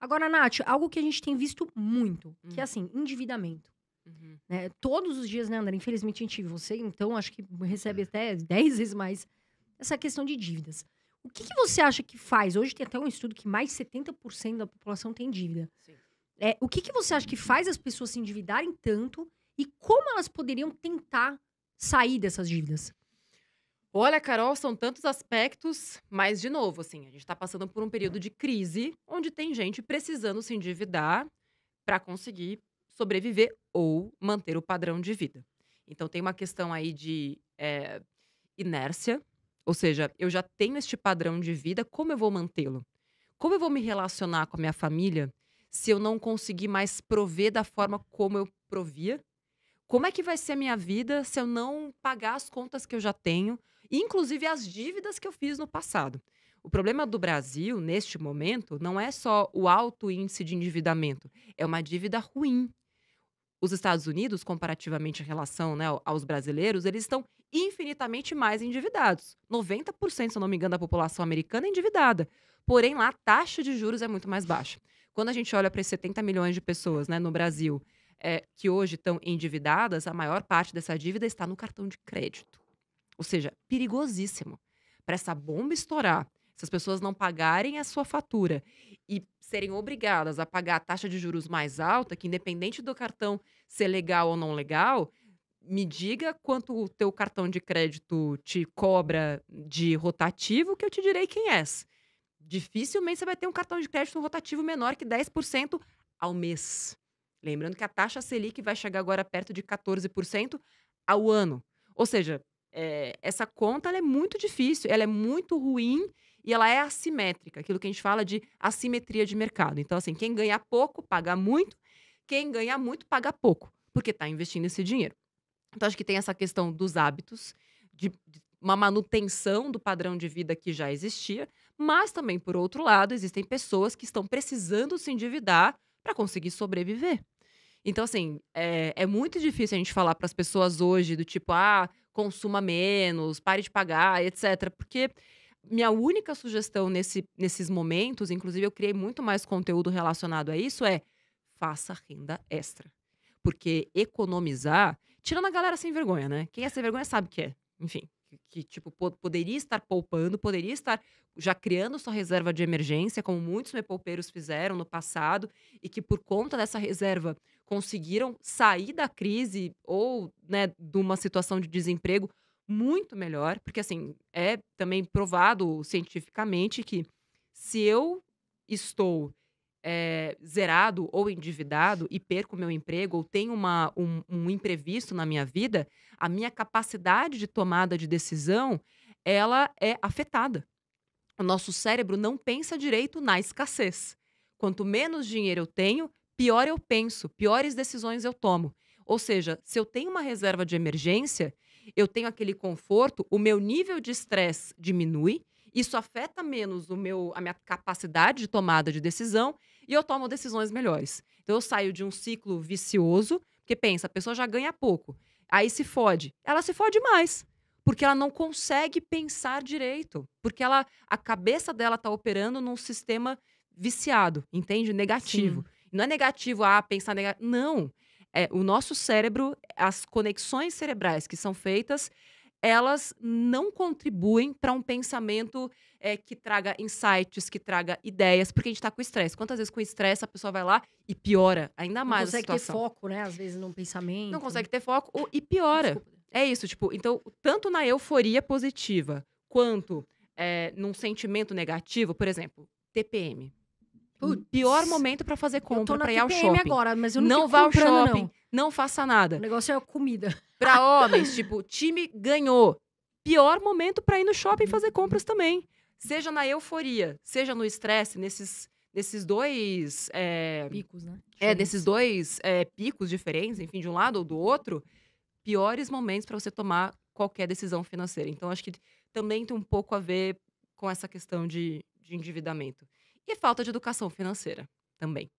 Agora, Nath, algo que a gente tem visto muito, uhum. que é hum. assim, endividamento. Uhum. Né? Todos os dias, né, André? Infelizmente, a gente, você, então, acho que recebe é. até 10 vezes mais essa questão de dívidas. O que, que, você acha que faz? Hoje tem até um estudo que mais 70% da população tem dívida. Sim. É, o que, que você acha que faz as pessoas se endividarem tanto e como elas poderiam tentar sair dessas dívidas? Olha, Carol, são tantos aspectos, mas de novo, assim, a gente está passando por um período de crise onde tem gente precisando se endividar para conseguir sobreviver ou manter o padrão de vida. Então tem uma questão aí de é, inércia, ou seja, eu já tenho este padrão de vida, como eu vou mantê-lo? Como eu vou me relacionar com a minha família se eu não conseguir mais prover da forma como eu provia? Como é que vai ser a minha vida se eu não pagar as contas que eu já tenho, inclusive as dívidas que eu fiz no passado? O problema do Brasil, neste momento, não é só o alto índice de endividamento, é uma dívida ruim. Os Estados Unidos, comparativamente em relação né, aos brasileiros, eles estão infinitamente mais endividados. 90%, se não me engano, da população americana é endividada. Porém, lá a taxa de juros é muito mais baixa. Quando a gente olha para 70 milhões de pessoas né, no Brasil é, que hoje estão endividadas, a maior parte dessa dívida está no cartão de crédito. Ou seja, perigosíssimo. Para essa bomba estourar, se as pessoas não pagarem a sua fatura e serem obrigadas a pagar a taxa de juros mais alta, que independente do cartão ser legal ou não legal, me diga quanto o teu cartão de crédito te cobra de rotativo, que eu te direi quem és. Dificilmente você vai ter um cartão de crédito rotativo menor que 10% ao mês. Lembrando que a taxa Selic vai chegar agora perto de 14% ao ano. Ou seja, é, essa conta é muito difícil, ela é muito ruim e ela é assimétrica, aquilo que a gente fala de assimetria de mercado. Então, assim, quem ganha pouco paga muito, quem ganha muito paga pouco, porque está investindo esse dinheiro. Então, acho que tem essa questão dos hábitos, de, de uma manutenção do padrão de vida que já existia, mas também, por outro lado, existem pessoas que estão precisando se endividar para conseguir sobreviver. Então, assim, é, é, muito difícil a gente falar para as pessoas hoje do tipo, ah, consuma menos, pare de pagar, etc. Porque minha única sugestão nesse, nesses momentos, inclusive eu criei muito mais conteúdo relacionado a isso, é faça renda extra. Porque economizar, tirando a galera sem vergonha, né? Quem é sem vergonha sabe o que é. Enfim, que, tipo, poderia estar poupando, poderia estar já criando sua reserva de emergência, como muitos mepoupeiros fizeram no passado, e que por conta dessa reserva conseguiram sair da crise ou, né, de uma situação de desemprego muito melhor, porque, assim, é também provado cientificamente que se eu estou é, zerado ou endividado e perco meu emprego ou tenho uma, um, um, imprevisto na minha vida, a minha capacidade de tomada de decisão ela é afetada. O nosso cérebro não pensa direito na escassez. Quanto menos dinheiro eu tenho, pior eu penso, piores decisões eu tomo. Ou seja, se eu tenho uma reserva de emergência, eu tenho aquele conforto, o meu nível de estresse diminui, isso afeta menos o meu, a minha capacidade de tomada de decisão e eu tomo decisões melhores. Então eu saio de um ciclo vicioso, porque pensa, a pessoa já ganha pouco, aí se fode. Ela se fode mais, porque ela não consegue pensar direito, porque ela a cabeça dela está operando num sistema viciado, entende? Negativo. Sim. Não é negativo, ah, pensar negativo. Não. É, o nosso cérebro, as conexões cerebrais que são feitas, elas não contribuem para um pensamento é, que traga insights, que traga ideias, porque a gente está com estresse. Quantas vezes com estresse a pessoa vai lá e piora ainda mais a situação. Não consegue ter foco, né? Às vezes num pensamento. Não consegue ter foco ou, e piora. Desculpa. É isso, tipo, então, tanto na euforia positiva quanto é, num sentimento negativo, por exemplo, TPM. Putz. Pior momento para fazer compra, para ir ao shopping. agora, mas eu não, não vá ao shopping, não. não faça nada. O negócio é comida. Para homens, tipo, time ganhou. Pior momento para ir no shopping uhum. fazer compras também. Seja na euforia, seja no estresse, nesses nesses dois é, picos, né? É, diferentes. É, nesses dois é, picos diferentes, enfim, de um lado ou do outro, piores momentos para você tomar qualquer decisão financeira. Então, acho que também tem um pouco a ver com essa questão de, de endividamento e falta de educação financeira também.